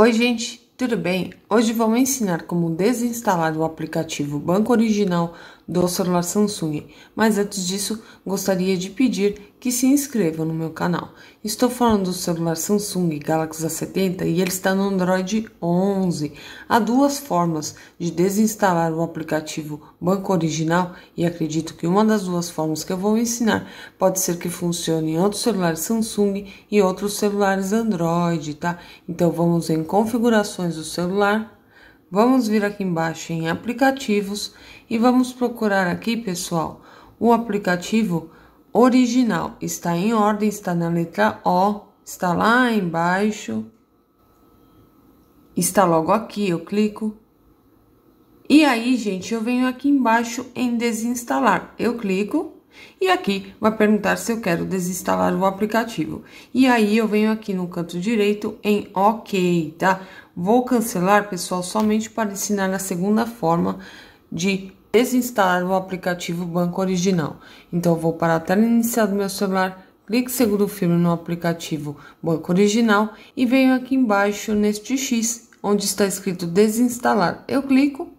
Oi, gente. Tudo bem? Hoje vamos ensinar como desinstalar o aplicativo Banco Original do celular Samsung, mas antes disso gostaria de pedir que se inscreva no meu canal. Estou falando do celular Samsung Galaxy A70 e ele está no Android 11. Há duas formas de desinstalar o aplicativo Banco Original e acredito que uma das duas formas que eu vou ensinar pode ser que funcione em outros celulares Samsung e outros celulares Android, tá? Então vamos em configurações aplicações do celular, vamos vir aqui embaixo em aplicativos e vamos procurar aqui, pessoal, o aplicativo original. Está em ordem, está na letra O, está lá embaixo, está logo aqui, eu clico. E aí, gente, eu venho aqui embaixo em desinstalar, eu clico e aqui vai perguntar se eu quero desinstalar o aplicativo. E aí eu venho aqui no canto direito em OK, tá? Vou cancelar, pessoal, somente para ensinar a segunda forma de desinstalar o aplicativo Banco Original. Então vou para a tela inicial do meu celular, clique seguro firme no aplicativo Banco Original e venho aqui embaixo neste X, onde está escrito desinstalar. Eu clico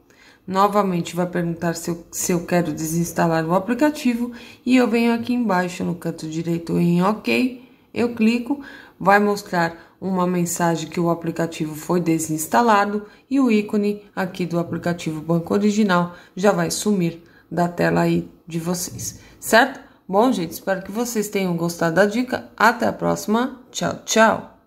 Novamente vai perguntar se eu, se eu quero desinstalar o aplicativo e eu venho aqui embaixo no canto direito em OK, eu clico, vai mostrar uma mensagem que o aplicativo foi desinstalado e o ícone aqui do aplicativo Banco Original já vai sumir da tela aí de vocês, certo? Bom, gente, espero que vocês tenham gostado da dica. Até a próxima. Tchau, tchau.